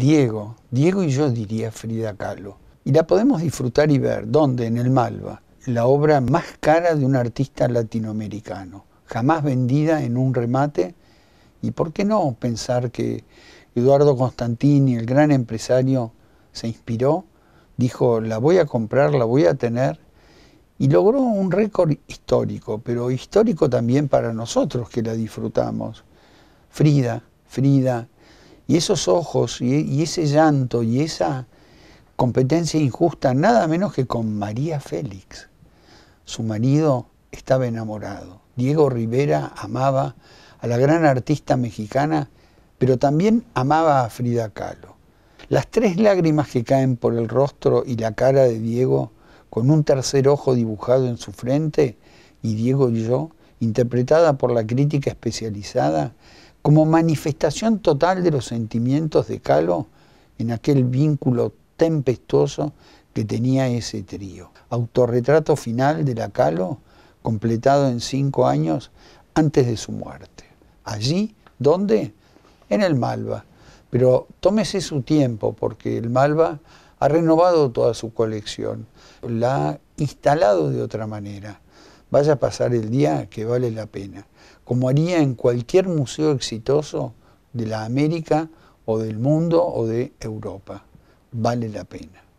Diego, Diego y yo diría Frida Kahlo. Y la podemos disfrutar y ver, ¿dónde? En el Malva, la obra más cara de un artista latinoamericano, jamás vendida en un remate. ¿Y por qué no pensar que Eduardo Constantini, el gran empresario, se inspiró, dijo, la voy a comprar, la voy a tener, y logró un récord histórico, pero histórico también para nosotros que la disfrutamos. Frida, Frida, y esos ojos y, ese llanto y esa competencia injusta, nada menos que con María Félix. Su marido estaba enamorado. Diego Rivera amaba a la gran artista mexicana, pero también amaba a Frida Kahlo. Las tres lágrimas que caen por el rostro y la cara de Diego, con un tercer ojo dibujado en su frente, y Diego y yo, interpretada por la crítica especializada, como manifestación total de los sentimientos de Calo en aquel vínculo tempestuoso que tenía ese trío. Autorretrato final de la Calo, completado en cinco años antes de su muerte. Allí, ¿dónde? En el Malva. Pero tómese su tiempo porque el Malva ha renovado toda su colección, la ha instalado de otra manera vaya a pasar el día que vale la pena, como haría en cualquier museo exitoso de la América o del mundo o de Europa. Vale la pena.